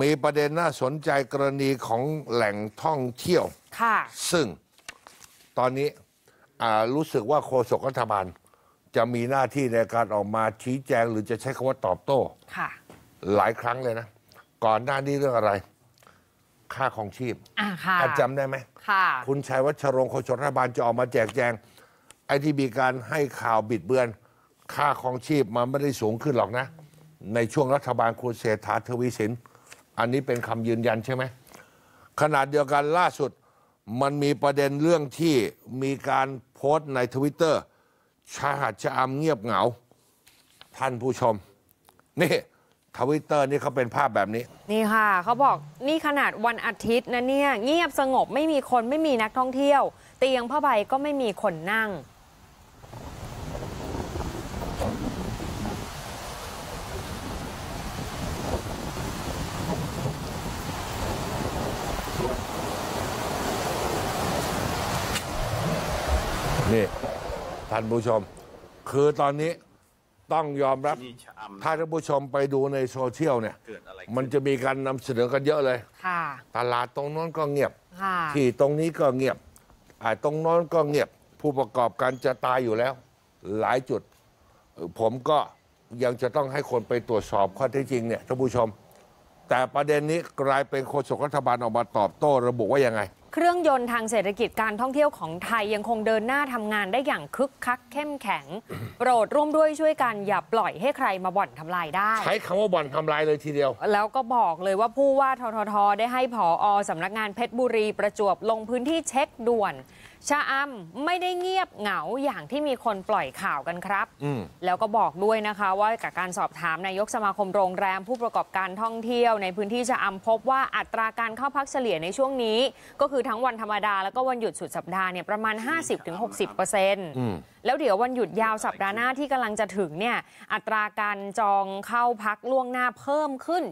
มีประเด็นน่าสนใจกรณีของแหล่งท่องเที่ยว ค่ะ ซึ่ง ตอนนี้รู้สึกว่าโฆษกรัฐบาล จะมีหน้าที่ในการออกมาชี้แจง หรือจะใช้คำว่าตอบโต้ ค่ะ หลายครั้งเลยนะ ก่อนหน้านี้เรื่องอะไร ค่าของชีพอ่าค่ะอาจจำได้ไหมค่ะ คุณชัยวัชรงค์โฆษกรัฐบาลจะออกมาแจกแจง ไอ้ที่มีการให้ข่าวบิดเบือน ค่าของชีพมันไม่ได้สูงขึ้นหรอกนะ ในช่วงรัฐบาลคุณเศรษฐาทวีสินอันนี้เป็นคำยืนยันใช่ไหมขนาดเดียวกันล่าสุด มันมีประเด็นเรื่องที่มีการโพสต์ในทวิตเตอร์ ชาหัดชะอำเงียบเหงาท่านผู้ชม นี่ทวิตเตอร์นี่เขาเป็นภาพแบบนี้ นี่ค่ะเขาบอกนี่ขนาดวันอาทิตย์นะเนี่ยเงียบสงบไม่มีคนไม่มีนักท่องเที่ยว เตียงผ้าใบก็ไม่มีคนนั่งนี่ท่านผู้ชม คือตอนนี้ต้องยอมรับถ้าท่านผู้ชมไปดูในโซเชียลเนี่ยมันจะมีการนำเสนอกันเยอะเลยตลาดตรงนั้นก็เงียบที่ตรงนี้ก็เงียบไอตรงนั้นก็เงียบ ผู้ประกอบการจะตายอยู่แล้วหลายจุด ผมก็ยังจะต้องให้คนไปตรวจสอบ ข้อเท็จจริงเนี่ยท่านผู้ชม แต่ประเด็นนี้กลายเป็นโฆษกรัฐบาลออกมาตอบโต้ระบุว่ายังไงเครื่องยนต์ทางเศรษฐกิจการท่องเที่ยวของไทยยังคงเดินหน้าทำงานได้อย่างคึกคักเข้มแข็งโปรดร่วมด้วยช่วยกันอย่าปล่อยให้ใครมาบ่อนทำลายได้ ใช้คำว่าบ่อนทำลายเลยทีเดียว แล้วก็บอกเลยว่าผู้ว่าทททได้ให้ผออสำนักงานเพชรบุรีประจวบลงพื้นที่เช็คด่วนชะอำไม่ได้เงียบเหงาอย่างที่มีคนปล่อยข่าวกันครับแล้วก็บอกด้วยนะคะ ว่าจากการสอบถามนายกสมาคมโรงแรมผู้ประกอบการท่องเที่ยว ในพื้นที่ชะอำพบว่าอัตราการเข้าพักเฉลี่ยในช่วงนี้ก็คือือทั้งวันธรรมดาแล้วก็วันหยุดสุดสัปดาห์เนี่ยประมาณ 50-60%แล้วเดี๋ยววันหยุดยาวสัปดาห์หน้าที่กำลังจะถึงเนี่ยอัตราการจองเข้าพักล่วงหน้าเพิ่มขึ้น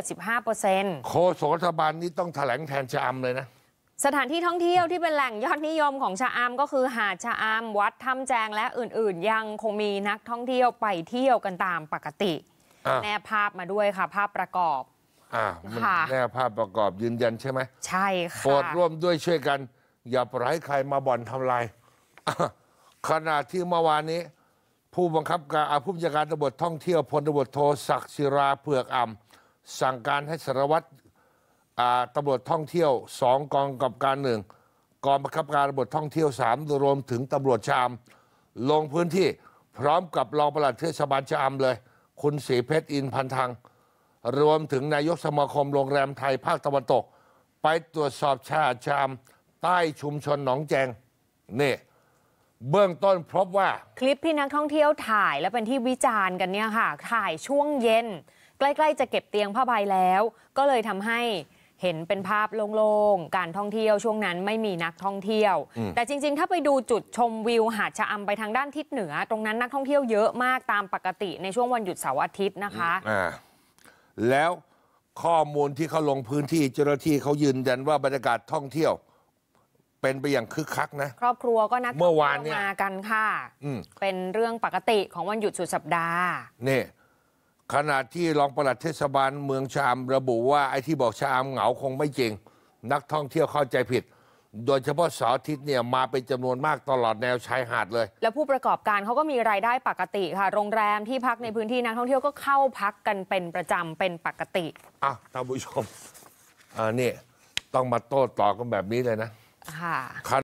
70-75%โคโสรัฐบาลนี่ต้องแถลงแทนชาำเลยนะ สถานที่ท่องเที่ยวที่เป็นแหล่งยอดนิยมของชะอำก็คือหาดชะอำวัดถ้ำแจงและอื่นๆ ยังคงมีนักท่องเที่ยวไปเที่ยวกันตามปกติ แนบภาพมาด้วยค่ะภาพประกอบอ่ามันแน่ภาพประกอบยืนยันใช่ไหมใช่ค่ะโปรดร่วมด้วยช่วยกัน อย่าปล่อยให้ใครมาบ่อนทำลายขณะที่เมื่อวานนี้ ผู้บังคับการอาผู้บัญชาการตำรวจท่องเที่ยวพลตำรวจโทศักดิ์ศิราเผือกอ่ำสั่งการให้สารวัตรอ่าตำรวจท่องเที่ยวสองกองกับการหนึ่งกองบังคับการตำรวจท่องเที่ยวสามรวมถึงตำรวจชามลงพื้นที่พร้อมกับรองปลัดเทศบาลชามเลย คุณศรีเพชรอินพันธังรวมถึงนายกสมาคมโรงแรมไทยภาคตะวันตก ไปตรวจสอบชาชามใต้ชุมชนหนองแจงนี่ เบื้องต้นพบว่าคลิปที่นักท่องเที่ยวถ่ายและเป็นที่วิจารณ์กันเนี่ยค่ะถ่ายช่วงเย็น ใกล้ ๆ จะเก็บเตียงผ้าใบแล้ว ก็เลยทำให้เห็นเป็นภาพโล่งๆการท่องเที่ยว ช่วงนั้นไม่มีนักท่องเที่ยว แต่จริงๆถ้าไปดูจุดชมวิวหาดชะอำไปทางด้านทิศเหนือ ตรงนั้นนักท่องเที่ยวเยอะมากตามปกติในช่วงวันหยุดเสาร์อาทิตย์นะคะแล้วข้อมูลที่เขาลงพื้นที่เจ้าหน้าที่เขายืนยันว่าบรรยากาศท่องเที่ยวเป็นไปอย่างคึกคักนะ ครอบครัวก็นัดเมื่อวานเนี่ยมากันค่ะอืเป็นเรื่องปกติของวันหยุดสุดสัปดาห์นี่ขณะที่รองปลัดเทศบาลเมืองชามระบุว่าไอ้ที่บอกชามเหงาคงไม่จริง นักท่องเที่ยวเข้าใจผิดโดยเฉพาะเสาร์อาทิตย์เนี่ยมาเป็นจำนวนมากตลอดแนวชายหาดเลย แล้วผู้ประกอบการเขาก็มีรายได้ปกติค่ะ โรงแรมที่พักในพื้นที่นักท่องเที่ยวก็เข้าพักกันเป็นประจำเป็นปกติอ่ะท่านผู้ชม อ่า นี่ต้องมาโต้ตอบกันแบบนี้เลยนะ ค่ะ